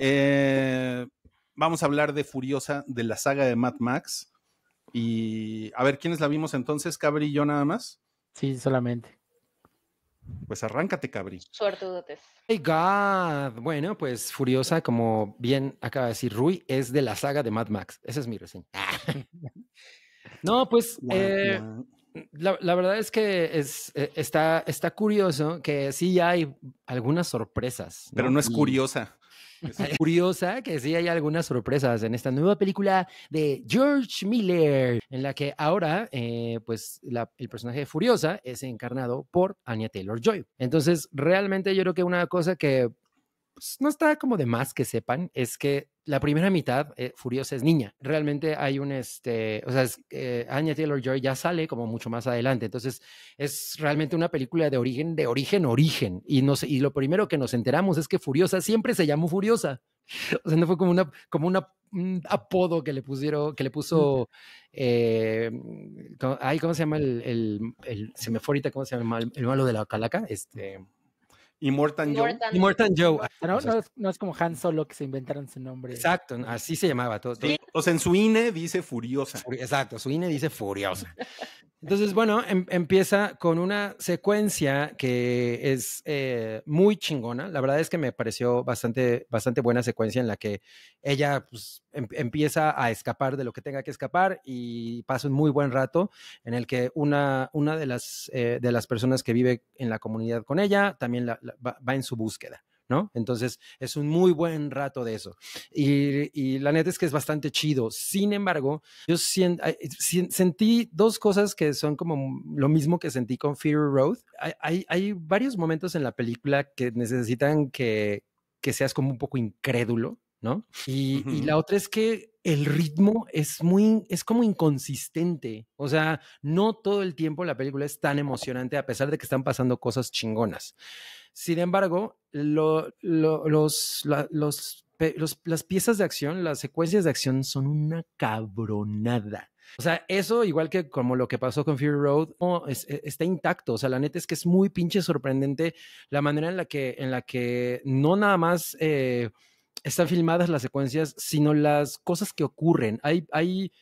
Eh, vamos a hablar de Furiosa, de la saga de Mad Max. Y a ver, ¿quiénes la vimos entonces? ¿Cabri y yo nada más? Sí, solamente. Pues arráncate, Cabri. Suertudotes. Hey oh God. Bueno, pues Furiosa, como bien acaba de decir Rui, es de la saga de Mad Max. Esa es mi reseña. no, pues eh, la, verdad es que es, eh, está, está curioso que sí hay algunas sorpresas. Pero no es curiosa. curiosa que sí hay algunas sorpresas en esta nueva película de George Miller, en la que ahora, eh, pues, el personaje de Furiosa es encarnado por Anya Taylor Joy. Entonces, realmente yo creo que una cosa que pues, no está como de más que sepan es que la primera mitad, eh, Furiosa es niña. Realmente hay un, este, o sea, es, eh, Anya Taylor Joy ya sale como mucho más adelante. Entonces, es realmente una película de origen, de origen, origen. Y, y lo primero que nos enteramos es que Furiosa siempre se llamó Furiosa. O sea, no fue como una, como una, un apodo que le pusieron, que le puso, eh, ay, ¿cómo se llama el, el, el, ¿cómo se llama el, el malo de la calaca? Este Immortan Joe. Joe. Ah, no, es, como Han Solo que se inventaron su nombre. Exacto, así se llamaba. Todo, O en su INE dice Furiosa. Exacto, su INE dice Furiosa. Entonces, bueno, em, empieza con una secuencia que es eh, muy chingona. La verdad es que me pareció bastante, bastante buena secuencia en la que ella pues, em, empieza a escapar de lo que tenga que escapar y pasa un muy buen rato en el que una, una de, las, eh, de las personas que vive en la comunidad con ella también la va, en su búsqueda. ¿no? Entonces es un muy buen rato de eso. Y, la neta es que es bastante chido. Sin embargo, yo sentí dos cosas que son como lo mismo que sentí con Fear Road. Hay, hay, varios momentos en la película que necesitan que, seas como un poco incrédulo, ¿no? y la otra es que el ritmo es muy, es como inconsistente. O sea, no todo el tiempo la película es tan emocionante a pesar de que están pasando cosas chingonas. Sin embargo, los, las piezas de acción, las secuencias de acción son una cabronada. O sea, eso igual que como lo que pasó con Fury Road, e, está intacto. O sea, la neta es que es muy pinche sorprendente la manera en la que, en la que no nada más... Eh, están filmadas las secuencias, sino las cosas que ocurren. Hay, hay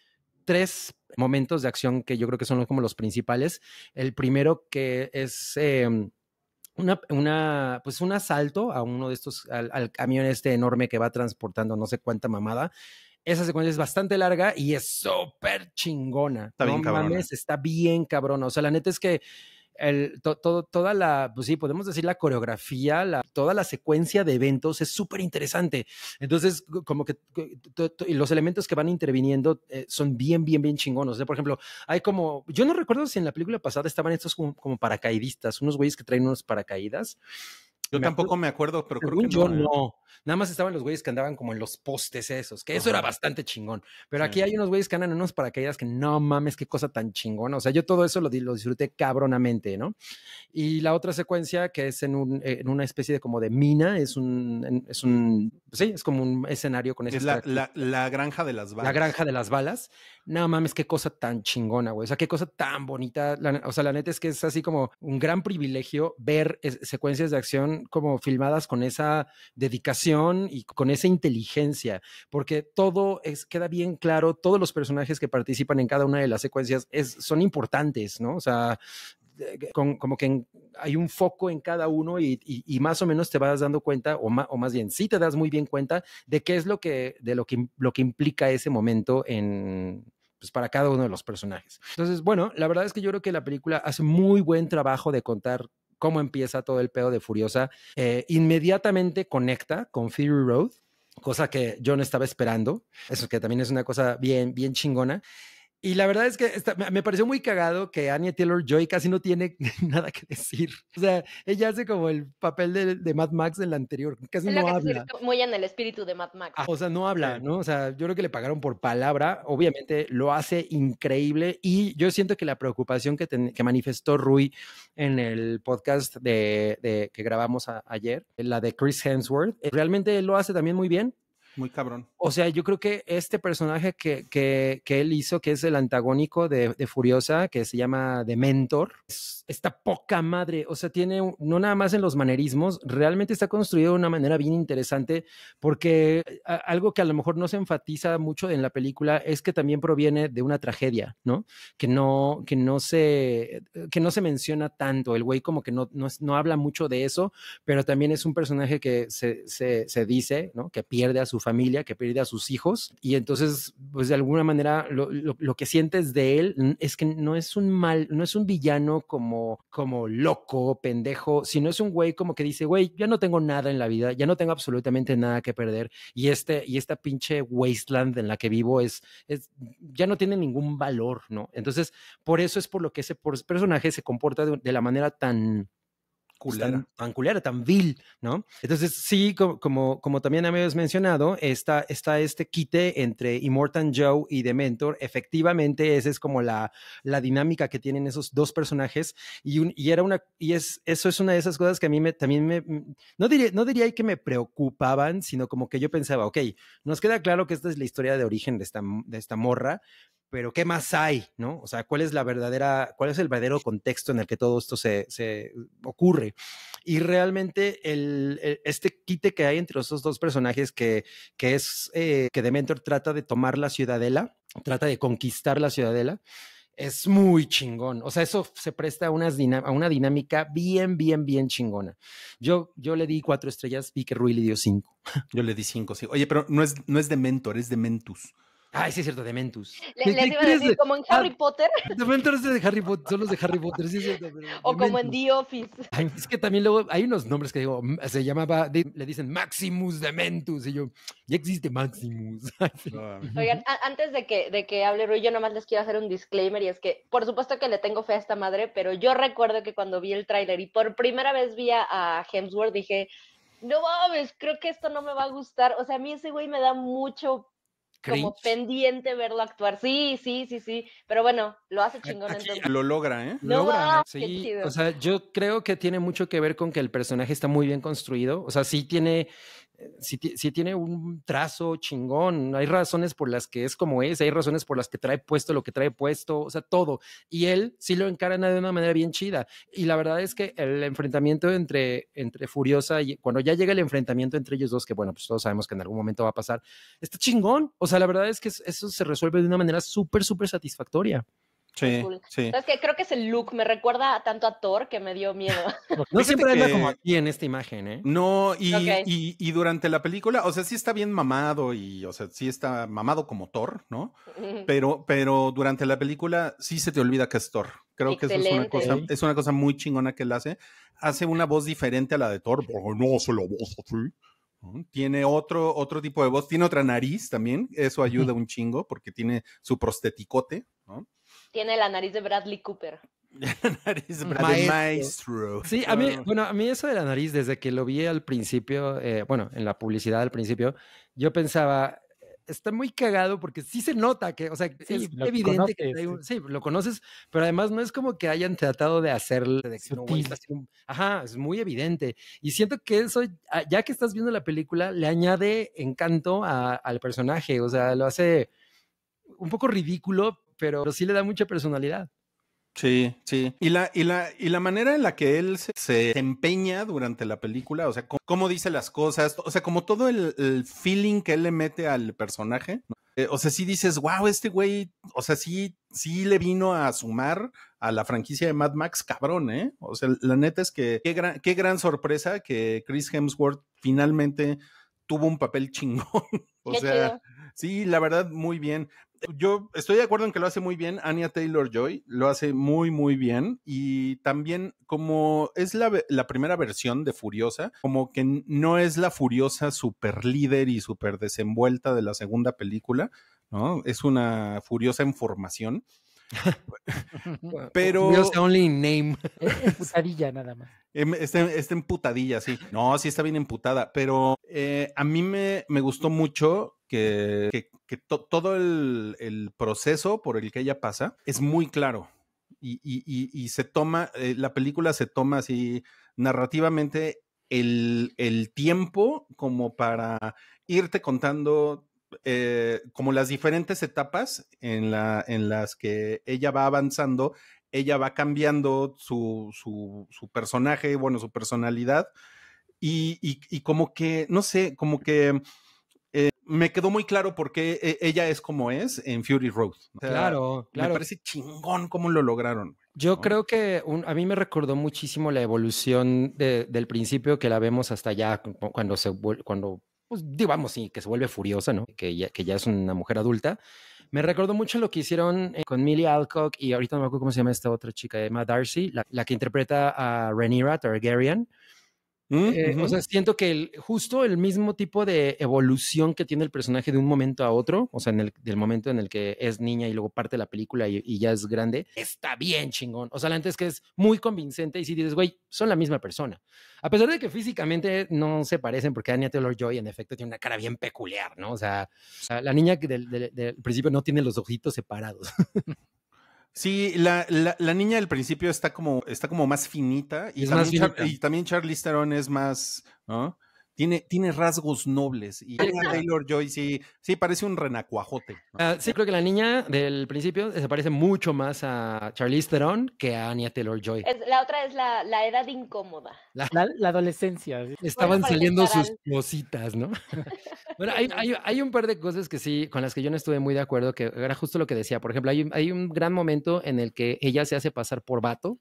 tres momentos de acción que yo creo que son como los principales. El primero que es... Em, una, una, pues un asalto a uno de estos, al, camión este enorme que va transportando no sé cuánta mamada. Esa secuencia es bastante larga y es súper chingona. Está bien mames, está bien cabrona. O sea, la neta es que el, toda la, pues sí, podemos decir la coreografía, la, toda la secuencia de eventos es súper interesante. Entonces, como que los elementos que van interviniendo eh, son bien, bien, bien chingones. por ejemplo, hay como, yo no recuerdo si en la película pasada estaban estos como, como paracaidistas, unos güeyes que traen unos paracaídas. Yo tampoco me acuerdo, pero creo que yo ¿eh? no, Nada más estaban los güeyes que andaban como en los postes esos, que eso era bastante chingón. Pero aquí hay unos güeyes que andan en unos paracaídas que no mames, qué cosa tan chingona. O sea, yo todo eso lo, disfruté cabronamente, ¿no? Y la otra secuencia que es en, un, eh, en una especie de como de mina, es un, es un, pues sí, es como un escenario con Es la, la, la, granja de las balas. La granja de las balas. No mames, qué cosa tan chingona, güey. O sea, qué cosa tan bonita. o sea, la neta es que es así como un gran privilegio ver secuencias de acción como filmadas con esa dedicación y con esa inteligencia, porque todo es, queda bien claro, todos los personajes que participan en cada una de las secuencias es, son importantes, ¿no? O sea, como que hay un foco en cada uno y, más o menos te vas dando cuenta, o, o, más bien, sí te das muy bien cuenta de qué es lo que, de lo que, lo que implica ese momento en, pues, para cada uno de los personajes. Entonces, bueno, la verdad es que yo creo que la película hace muy buen trabajo de contar cómo empieza todo el pedo de Furiosa, eh, inmediatamente conecta con Fury Road, cosa que yo no estaba esperando, eso que también es una cosa bien, bien chingona. Y la verdad es que me pareció muy cagado que Anya Taylor Joy casi no tiene nada que decir. O sea, ella hace como el papel de, Matt Mad Max en la anterior, casi no habla. Muy en el espíritu de Mad Max. Ah, o sea, no habla, ¿no? O sea, yo creo que le pagaron por palabra. Obviamente lo hace increíble y yo siento que la preocupación que, manifestó Rui en el podcast de, que grabamos ayer, la de Chris Hemsworth, eh, realmente lo hace también muy bien muy cabrón. O sea, yo creo que este personaje que, él hizo, que es el antagónico de, Furiosa, que se llama The Mentor, está poca madre. O sea, tiene, no nada más en los manerismos, realmente está construido de una manera bien interesante, porque eh, algo que a lo mejor no se enfatiza mucho en la película es que también proviene de una tragedia, ¿no? Que no, que no se, que no se menciona tanto. El güey como que no, no, habla mucho de eso, pero también es un personaje que se, se dice, ¿no? Que pierde a su familia, que pierde a sus hijos. Y entonces, pues de alguna manera, lo, que sientes de él es que no es un mal, no es un villano como, como loco, pendejo, sino es un güey como que dice, güey, ya no tengo nada en la vida, ya no tengo absolutamente nada que perder. Y este, y esta pinche wasteland en la que vivo es, es ya no tiene ningún valor, ¿no? Entonces, por eso es por lo que ese personaje se comporta de la manera tan Tan, tan, culera, tan vil, ¿no? Entonces, sí, como, como, también habías mencionado, está, está este quite entre Immortal Joe y Mentor, Efectivamente, esa es como la, la dinámica que tienen esos dos personajes. Y, un, y era una, y es, eso es una de esas cosas que a mí me, también me, no diría, no diría que me preocupaban, sino como que yo pensaba, ok, nos queda claro que esta es la historia de origen de esta, de esta morra, pero ¿qué más hay? ¿No? O sea, ¿cuál es la verdadera, cuál es el verdadero contexto en el que todo esto se, ocurre? Y realmente el, e, este quite que hay entre esos dos personajes que, es eh, que Mentor trata de tomar la ciudadela, trata de conquistar la ciudadela, es muy chingón. O sea, eso se presta a, una dinámica bien, bien, bien chingona. Yo, yo le di cuatro estrellas, vi que Rui le dio cinco. Yo le di cinco, sí. Oye, pero no es, no de mentor, es de mentus. Ay, sí es cierto, Dementus. les iba a decir, como en ah, Harry Potter. es de Harry Potter, son los de Harry Potter, sí es cierto. o como en The Office. es que también luego hay unos nombres que digo, mm, se llamaba, le dicen Maximus Dementus, y yo, ya existe Maximus. Oigan, antes de que, de que hable Rui, yo nomás les quiero hacer un disclaimer, y es que, por supuesto que le tengo fe a esta madre, pero yo recuerdo que cuando vi el tráiler y por primera vez vi a Hemsworth, dije, no mames, creo que esto no me va a gustar. O sea, a mí ese güey me da mucho como pendiente verlo actuar. Sí, sí, sí, sí. Pero bueno, lo hace eh, chingón. Lo logra, ¿eh? logra. O sea, yo creo que tiene mucho que ver con que el personaje está muy bien construido. O sea, sí tiene si, tiene un trazo chingón, hay razones por las que es como es, hay razones por las que trae puesto lo que trae puesto, o sea, todo. Y él sí lo encaran de una manera bien chida. Y la verdad es que el enfrentamiento entre, entre Furiosa y cuando ya llega el enfrentamiento entre ellos dos, que bueno, pues todos sabemos que en algún momento va a pasar, está chingón. O sea, la verdad es que eso se resuelve de una manera súper, súper satisfactoria. Sí, que creo que es el look me recuerda tanto a Thor que me dio miedo. No siempre anda como aquí en esta imagen, ¿eh? No, y, durante la película, o sea, sí está bien mamado y, o sea, sí está mamado como Thor, ¿no? Pero, pero durante la película sí se te olvida que es Thor. Creo que es una cosa, es una cosa muy chingona que él hace. Hace una voz diferente a la de Thor, porque oh, no hace la voz así. Tiene otro, otro tipo de voz, tiene otra nariz también, eso ayuda un chingo porque tiene su prosteticote, ¿no? tiene la nariz de Bradley Cooper. La nariz de mm. Bradley. Maestro. Sí, a mí, bueno, a mí eso de la nariz, desde que lo vi al principio, eh, bueno, en la publicidad al principio, yo pensaba, está muy cagado porque sí se nota que, o sea, es evidente que hay un, sí, lo conoces, pero además no es como que hayan tratado de hacerle... de ajá, es muy evidente. Y siento que eso, ah, ya que estás viendo la película, le añade encanto al personaje, o sea, lo hace un poco ridículo, pero, sí le da mucha personalidad. Sí, sí. Y la, y la, y la manera en la que él se, empeña durante la película, o sea, cómo, dice las cosas, o sea, como todo el, feeling que él le mete al personaje. Eh, o sea, sí dices, wow, este güey, o sea, sí, sí le vino a sumar a la franquicia de Mad Max, cabrón, ¿eh? O sea, la neta es que qué gran, qué gran sorpresa que Chris Hemsworth finalmente tuvo un papel chingón. o sea, sí, la verdad, muy bien yo estoy de acuerdo en que lo hace muy bien. Anya Taylor Joy lo hace muy, muy bien. Y también, como es la, la primera versión de Furiosa, como que no es la Furiosa super líder y super desenvuelta de la segunda película, ¿no? Es una Furiosa en formación. Pero. Furiosa only name. nada más. Em, está, emputadilla, sí. No, sí está bien emputada, pero eh, a mí me, me, gustó mucho que, todo el, proceso por el que ella pasa es muy claro y, se toma, eh, la película se toma así narrativamente el, tiempo como para irte contando eh, como las diferentes etapas en, la, en las que ella va avanzando ella va cambiando su, personaje, bueno, su personalidad, y, como que, no sé, como que eh, me quedó muy claro por qué eh, ella es como es en Fury Road. claro, claro. Me parece chingón cómo lo lograron. Yo creo que a mí me recordó muchísimo la evolución del principio que la vemos hasta allá cuando se cuando pues, digamos sí que se vuelve furiosa, ¿no? Que que ya es una mujer adulta me recordó mucho lo que hicieron eh, con Millie Alcock y ahorita no me acuerdo cómo se llama esta otra chica, Emma Darcy, la, que interpreta a Rhaenyra Targaryen. Mm, eh, o sea, siento que el, justo el mismo tipo de evolución que tiene el personaje de un momento a otro, o sea, en el, del momento en el que es niña y luego parte la película y, ya es grande, está bien chingón. O sea, la antes que es muy convincente y si dices, güey, son la misma persona. A pesar de que físicamente no se parecen, porque Anya Taylor Joy en efecto tiene una cara bien peculiar, ¿no? O sea, la niña del principio no tiene los ojitos separados. Sí, la, la, niña del principio está como, está como más finita. Y, también, Charlize Theron es más, tiene, rasgos nobles. Y Taylor Joy sí, parece un renacuajote. Ah, sí, creo que la niña del principio se parece mucho más a Charlize Theron que a Anya Taylor Joy. la otra es la, edad incómoda. La, adolescencia. Estaban saliendo sus cositas, ¿no? bueno, hay, un par de cosas que sí, con las que yo no estuve muy de acuerdo, que era justo lo que decía. Por ejemplo, hay, hay un gran momento en el que ella se hace pasar por vato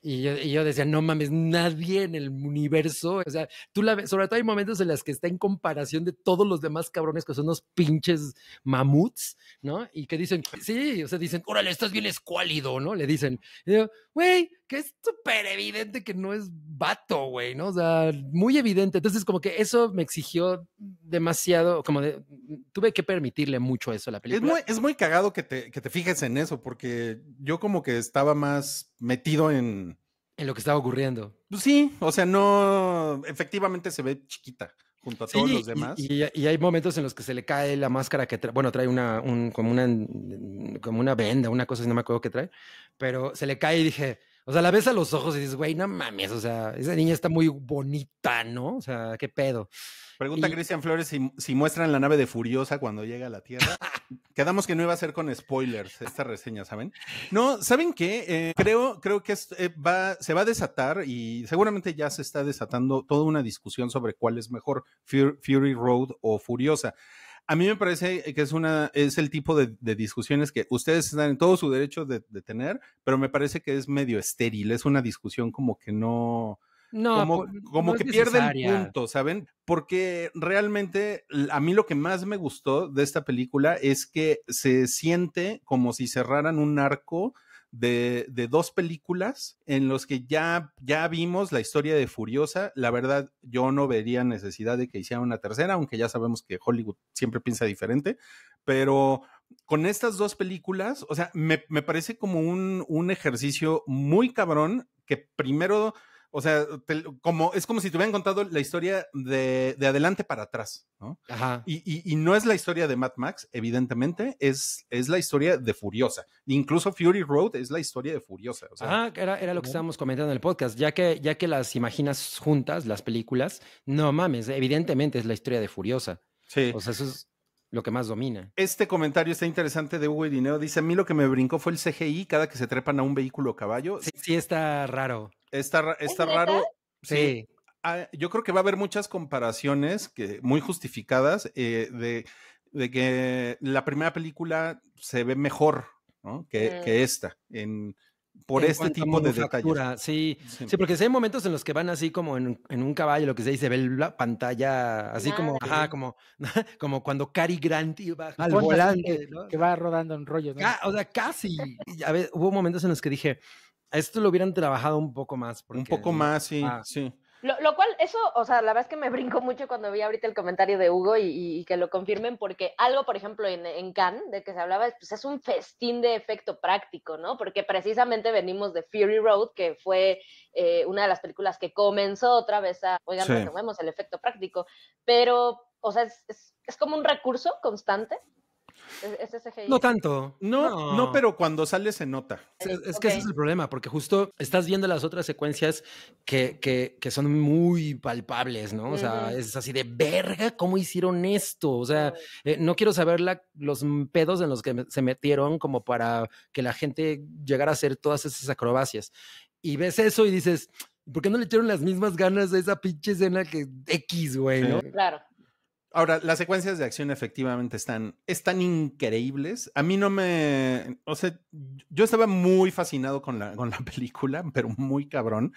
y yo, decía, no mames, nadie en el universo, o sea, tú la ves, sobre todo hay momentos en las que está en comparación de todos los demás cabrones que son unos pinches mamuts, ¿no? Y que dicen, sí, o sea, dicen, órale, estás bien escuálido, ¿no? Le dicen, güey, que es súper evidente que no es vato, güey, ¿no? O sea, muy evidente. Entonces, como que eso me exigió demasiado, como de, tuve que permitirle mucho eso a la película. Es muy, cagado que te, que fijes en eso, porque yo como que estaba más metido en... En lo que estaba ocurriendo. Pues sí, o sea, no, efectivamente se ve chiquita junto a todos los demás. Y, y, hay momentos en los que se le cae la máscara que trae, bueno, trae una, como, una, como una venda, una cosa, no me acuerdo qué trae, pero se le cae y dije, o sea, la ves a los ojos y dices, güey, no mames, o sea, esa niña está muy bonita, ¿no? O sea, qué pedo. Pregunta Cristian Flores si, si, muestran la nave de Furiosa cuando llega a la Tierra. Quedamos que no iba a ser con spoilers esta reseña, ¿saben? No, ¿saben qué? Eh, creo, creo que eh, va, se va a desatar y seguramente ya se está desatando toda una discusión sobre cuál es mejor, Fury Road o Furiosa a mí me parece eh, que es una, es el tipo de, discusiones que ustedes están en todo su derecho de, tener, pero me parece que es medio estéril, es una discusión como que no, no como, que pierde el punto, ¿saben? Porque realmente a mí lo que más me gustó de esta película es que se siente como si cerraran un arco de, dos películas en los que ya, ya vimos la historia de Furiosa. La verdad, yo no vería necesidad de que hiciera una tercera, aunque ya sabemos que Hollywood siempre piensa diferente, pero con estas dos películas, o sea, me, me parece como un, un ejercicio muy cabrón que primero o sea, como, es como si te hubieran contado la historia de, adelante para atrás, ¿no? Ajá. Y, no es la historia de Mad Max, evidentemente, es, es la historia de Furiosa. Incluso Fury Road es la historia de Furiosa. O era, era, lo que estábamos comentando en el podcast. Ya que, ya que las imaginas juntas, las películas, no mames, evidentemente es la historia de Furiosa. Sí. O sea, eso es, lo que más domina. Este comentario está interesante de Hugo Irineo. Dice, a mí lo que me brincó fue el CGI cada que se trepan a un vehículo caballo. Sí, sí, está raro. Está, raro. Sí. Ah, yo creo que va a haber muchas comparaciones que, muy justificadas eh, de, de, que la primera película se ve mejor que, mm. esta en, por este tipo de detalles. Sí. sí, porque hay momentos en los que van así como en, un caballo, lo que se dice, ve la pantalla, así como, ajá, como, como cuando Cary Grant iba al volante, ¿no? que va rodando en rollo, O sea, casi. A hubo momentos en los que dije, esto lo hubieran trabajado un poco más. un poco más, sí, sí. Lo, cual, eso, o sea, la verdad es que me brinco mucho cuando vi ahorita el comentario de Hugo y, que lo confirmen, porque algo, por ejemplo, en, Cannes, de que se hablaba, pues es un festín de efecto práctico, ¿no? Porque precisamente venimos de Fury Road, que fue eh, una de las películas que comenzó otra vez a, oigan, sí. el efecto práctico, pero, o sea, es, es como un recurso constante no tanto. No, no, pero cuando sale se nota. Es, que ese es el problema, porque justo estás viendo las otras secuencias que, que, son muy palpables, ¿no? O sea, es así de verga, ¿cómo hicieron esto? O sea, eh, no quiero saber los pedos en los que se metieron como para que la gente llegara a hacer todas esas acrobacias. Y ves eso y dices, ¿por qué no le echaron las mismas ganas a esa pinche escena que X, güey? Claro. Ahora, las secuencias de acción efectivamente están, están increíbles. A mí no me. O sea, yo estaba muy fascinado con la, película, pero muy cabrón.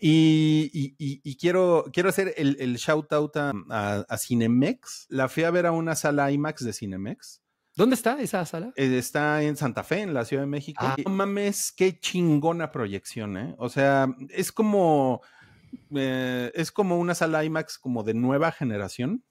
Y, quiero, quiero hacer el, shout out a, Cinemex. La fui a ver a una sala IMAX de Cinemex. ¿Dónde está esa sala? Eh, está en Santa Fe, en la Ciudad de México. Ah. mames, qué chingona proyección, ¿eh? O sea, es como. Eh, es como una sala IMAX como de nueva generación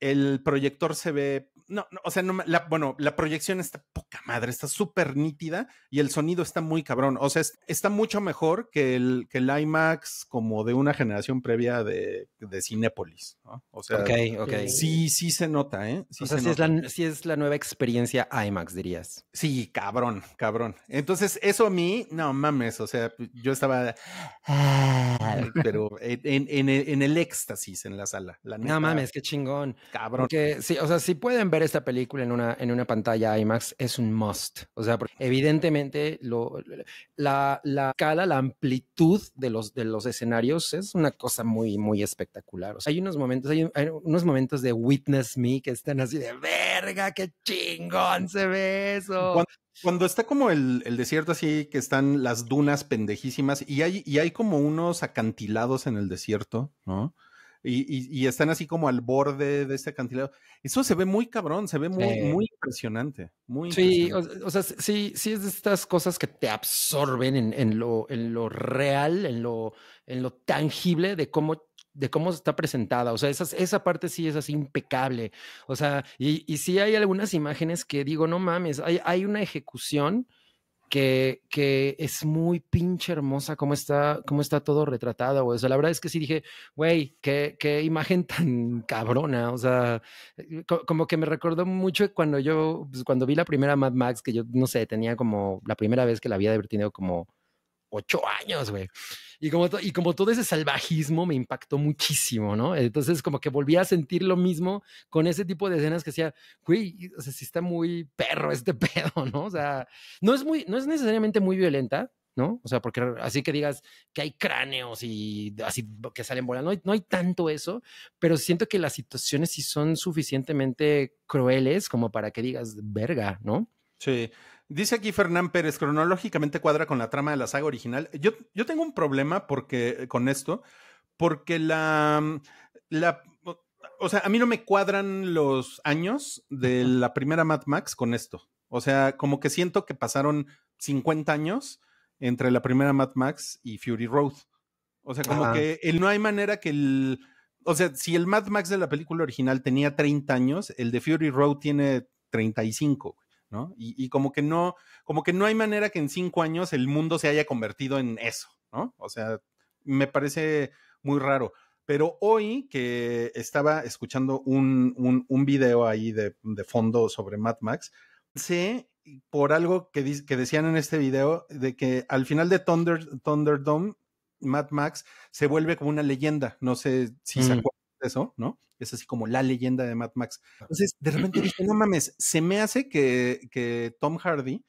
el proyector se ve no, o sea, bueno, la proyección está poca madre, está súper nítida y el sonido está muy cabrón. O sea, está mucho mejor que el, que el IMAX como de una generación previa de, de Cinépolis, O sea, sí, sí se nota, ¿eh? o sea, sí, es la, nueva experiencia IMAX, dirías. Sí, cabrón, cabrón. Entonces, eso a mí, no mames, o sea, yo estaba, pero en, el éxtasis en la sala. La neta, no mames, qué chingón. Cabrón. Porque, sí, o sea, si pueden ver esta película en una, en una pantalla IMAX es un must. O sea, evidentemente la, la cala, la amplitud de los, de los escenarios es una cosa muy, muy espectacular. O hay unos momentos, hay, unos momentos de Witness Me que están así de verga, qué chingón se ve eso. Cuando, está como el, desierto así, que están las dunas pendejísimas y y hay como unos acantilados en el desierto, ¿no? y, y, y, están así como al borde de este acantilado. Eso se ve muy cabrón, se ve muy, muy impresionante. Muy sí, O, sea, sí, sí es de estas cosas que te absorben en, en, lo, en lo real, en lo, en lo tangible de cómo de cómo está presentada, o sea, esas, esa parte sí es así impecable, o sea, y, y sí hay algunas imágenes que digo, no mames, hay, hay una ejecución que, que, es muy pinche hermosa cómo está, cómo está todo retratado, O sea, la verdad es que sí dije, güey, qué, imagen tan cabrona. O sea, eh, como que me recordó mucho cuando yo, pues, cuando vi la primera Mad Max, que yo, no sé, tenía como, la primera vez que la había divertido como ocho años, güey. Y como, y como todo ese salvajismo me impactó muchísimo, ¿no? Entonces como que volví a sentir lo mismo con ese tipo de escenas que decía, güey, o sea, sí está muy perro este pedo, ¿no? O sea, no es, muy, no es necesariamente muy violenta, ¿no? O sea, porque así que digas que hay cráneos y así que salen volando, no hay, no hay tanto eso, pero siento que las situaciones sí son suficientemente crueles como para que digas, verga, ¿no? Sí, Dice aquí Fernán Pérez, cronológicamente cuadra con la trama de la saga original. Yo, yo tengo un problema porque, eh, con esto, porque la, mm, la, O sea, a mí no me cuadran los años de la primera Mad Max con esto. O sea, como que siento que pasaron 50 años entre la primera Mad Max y Fury Road. O sea, como que eh, no hay manera que el... O sea, si el Mad Max de la película original tenía 30 años, el de Fury Road tiene 35. ¿no? Y, como que no, como que no hay manera que en cinco años el mundo se haya convertido en eso, ¿no? O sea, me parece muy raro. Pero hoy que estaba escuchando un, un, video ahí de, fondo sobre Mad Max, sé por algo que, que decían en este video de que al final de Thunder, Thunderdome, Mad Max se vuelve como una leyenda. No sé si se mm eso, ¿no? Es así como la leyenda de Mad Max. Entonces, de repente dije, no mames, se me hace que, que Tom Hardy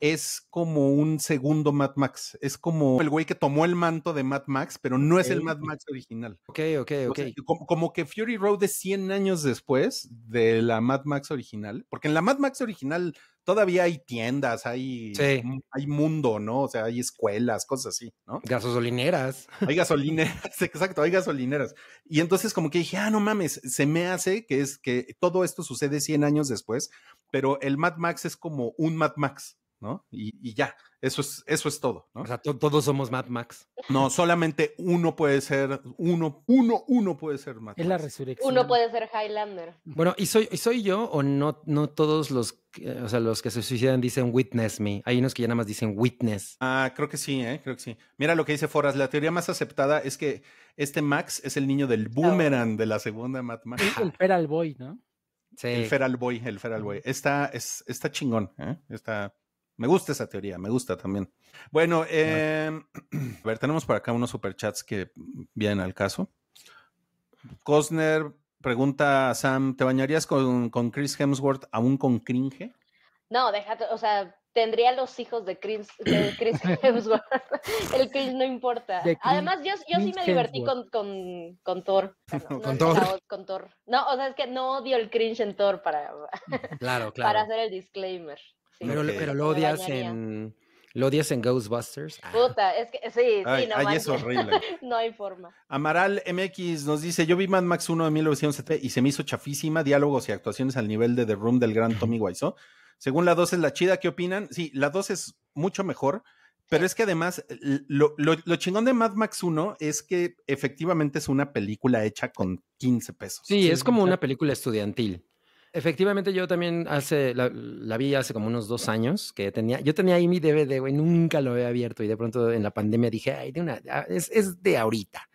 es como un segundo Mad Max. Es como el güey que tomó el manto de Mad Max, pero no es el Mad Max original. Ok, ok, ok. como, que Fury Road es 100 años después de la Mad Max original, porque en la Mad Max original todavía hay tiendas, hay, hay mundo, ¿no? O sea, hay escuelas, cosas así, ¿no? Gasolineras. Hay gasolineras, exacto, hay gasolineras. Y entonces como que dije, ah, no mames, se me hace que es que todo esto sucede 100 años después, pero el Mad Max es como un Mad Max. ¿no? Y, ya, eso es, eso es todo, O sea, todos somos Mad Max. No, solamente uno puede ser, uno, uno, uno puede ser Mad Max. Uno puede ser Highlander. Bueno, ¿y soy, soy yo o no, no todos los, sea, los que se suicidan dicen witness me? Hay unos que ya nada más dicen witness. Ah, creo que sí, ¿eh? Creo que sí. Mira lo que dice Foras, la teoría más aceptada es que este Max es el niño del boomerang de la segunda Mad Max. El Feral Boy, ¿no? Sí. El Feral Boy, el Feral Boy. Está, es, está chingón, ¿eh? Está... Me gusta esa teoría, me gusta también. Bueno, em, a ver, tenemos por acá unos superchats que vienen al caso. Cosner pregunta a Sam, ¿te bañarías con, con, Chris Hemsworth aún con cringe? No, déjate, o sea, tendría los hijos de Chris, Hemsworth. El cringe no importa. Además, yo, sí me divertí con, con, con Thor. ¿Con, Thor? con Thor. No, o sea, es que no odio el cringe en Thor para, claro, claro. para hacer el disclaimer pero, lo odias en. ¿Lo odias en Ghostbusters? Ah. Puta, es que sí, no. es horrible. no hay forma. Amaral MX nos dice: Yo vi Mad Max 1 de 1970 y se me hizo chafísima, diálogos y actuaciones al nivel de The Room del gran Tommy Wiseau. Según la 2 es la chida, ¿qué opinan? Sí, la 2 es mucho mejor, pero es que además lo, chingón de Mad Max 1 es que efectivamente es una película hecha con 15 pesos. sí es como una película estudiantil. Efectivamente, yo también hace, la, vi hace como unos dos años que tenía, yo tenía ahí mi DVD, güey, nunca lo había abierto y de pronto en la pandemia dije, ay, de una, ah, es, es de ahorita.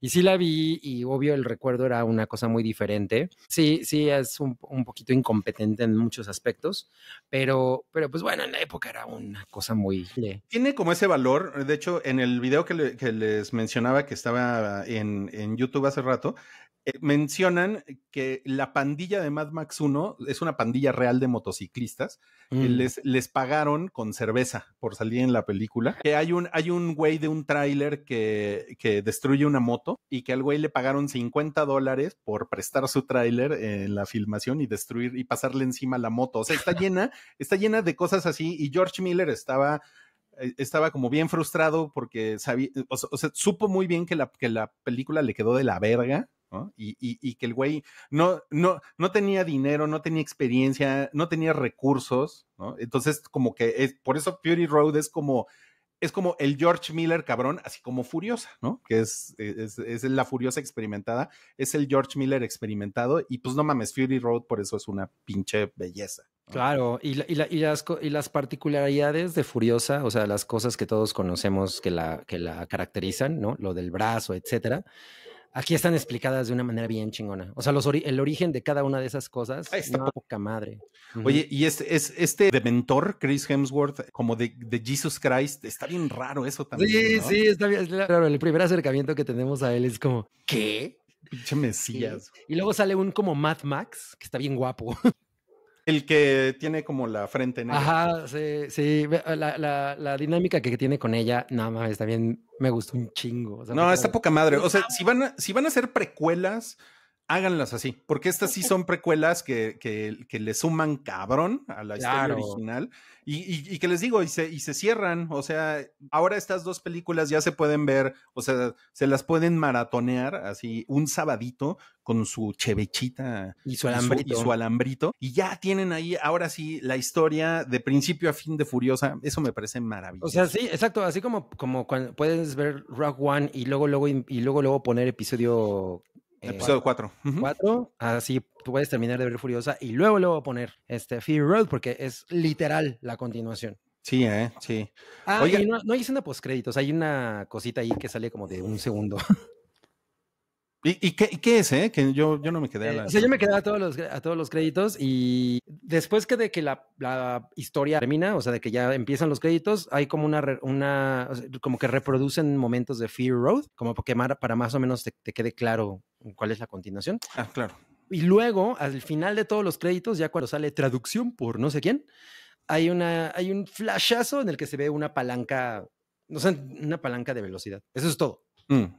Y sí la vi y obvio el recuerdo era una cosa muy diferente. Sí, sí, es un, un, poquito incompetente en muchos aspectos, pero, pero pues bueno, en la época era una cosa muy... Tiene como ese valor, de hecho, en el video que, que les mencionaba que estaba en, en YouTube hace rato, eh, mencionan que la pandilla de Mad Max 1 es una pandilla real de motociclistas. Mm. les, les, pagaron con cerveza por salir en la película. Que hay un, hay un güey de un tráiler que, destruye una moto y que al güey le pagaron 50 dólares por prestar su tráiler en la filmación y destruir y pasarle encima la moto. O sea, está llena, está llena de cosas así. Y George Miller estaba eh, estaba como bien frustrado porque supo muy bien que la, que la película le quedó de la verga y, que el güey no, no, no tenía dinero, no tenía experiencia, no tenía recursos, ¿no? Entonces, como que es, por eso Fury Road es como, es como el George Miller cabrón, así como furiosa, ¿no? Que es, es, la furiosa experimentada, es el George Miller experimentado, y pues no mames, Fury Road por eso es una pinche belleza. Claro, y, la, y, las, y las particularidades de Furiosa, o sea, las cosas que todos conocemos que la, que la caracterizan, ¿no? Lo del brazo, etcétera aquí están explicadas de una manera bien chingona. O sea, el origen de cada una de esas cosas es poca madre. Oye, y este, es, este de mentor, Chris Hemsworth, como de, de, Jesus Christ, está bien raro eso también. Sí, sí, está bien. Claro, el primer acercamiento que tenemos a él es como, ¿qué? Pinche mesías. Y luego sale un como Mad Max, que está bien guapo. El que tiene como la frente negra. Ajá, sí, sí. Ah, la, dinámica que tiene con ella, nada más, está bien. me gustó un chingo. no, está poca madre. O sea, si van, si van a hacer precuelas háganlas así, porque estas sí son precuelas que, que, le suman cabrón a la historia original y, que les digo, y se, cierran, o sea, ahora estas dos películas ya se pueden ver, o sea, se las pueden maratonear así un sabadito con su chevechita y su alambrito. Y ya tienen ahí ahora sí la historia de principio a fin de Furiosa, eso me parece maravilloso. O sea, sí, exacto, así como, como cuando puedes ver Rock One y luego, luego, y luego, luego poner episodio eh, Episodio 4. 4. Así tú puedes terminar de ver Furiosa y luego le voy a poner este Fear Road porque es literal la continuación. Sí, eh, sí. Ah, no, no, hay escena post créditos, hay una cosita ahí que sale como de un segundo. ¿Y, qué, es, eh? Que yo, yo no me quedé a eh, la... O yo me quedé a todos los, a todos los créditos y después que de que la, la historia termina, o sea, de que ya empiezan los créditos, hay como una, una como que reproducen momentos de Fear Road, como para, para más o menos te, te quede claro cuál es la continuación. Ah, claro. Y luego, al final de todos los créditos, ya cuando sale traducción por no sé quién, hay, una, hay un flashazo en el que se ve una palanca, no sé, una palanca de velocidad. Eso es todo. Mm,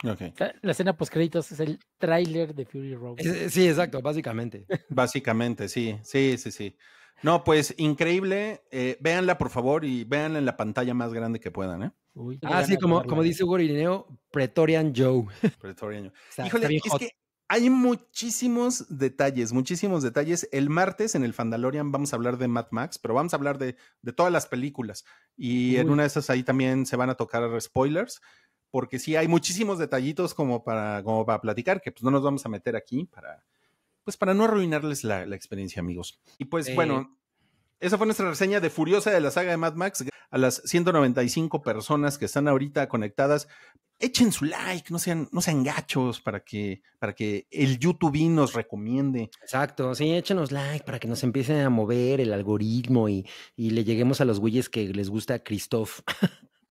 la, escena post créditos es el tráiler de Fury Road. sí, exacto, básicamente. básicamente, sí, sí, sí, sí. No, pues increíble. Eh, véanla, por favor, y véanla en la pantalla más grande que puedan, ¿eh? ah, sí, como, como dice Hugo Irineo, Pretorian Joe. Pretorian Joe. Híjole, es que hay muchísimos detalles, muchísimos detalles. El martes en el Fandalorian vamos a hablar de Mad Max, pero vamos a hablar de, de todas las películas. Y en una de esas ahí también se van a tocar spoilers porque sí hay muchísimos detallitos como para, como platicar, que pues no nos vamos a meter aquí para, pues para no arruinarles la, experiencia, amigos. Y pues bueno, esa fue nuestra reseña de Furiosa de la saga de Mad Max. A las 195 personas que están ahorita conectadas, echen su like, no sean, no sean gachos para que, para que el YouTube nos recomiende. Exacto, sí, échenos like para que nos empiecen a mover el algoritmo y, y le lleguemos a los güeyes que les gusta Christoph.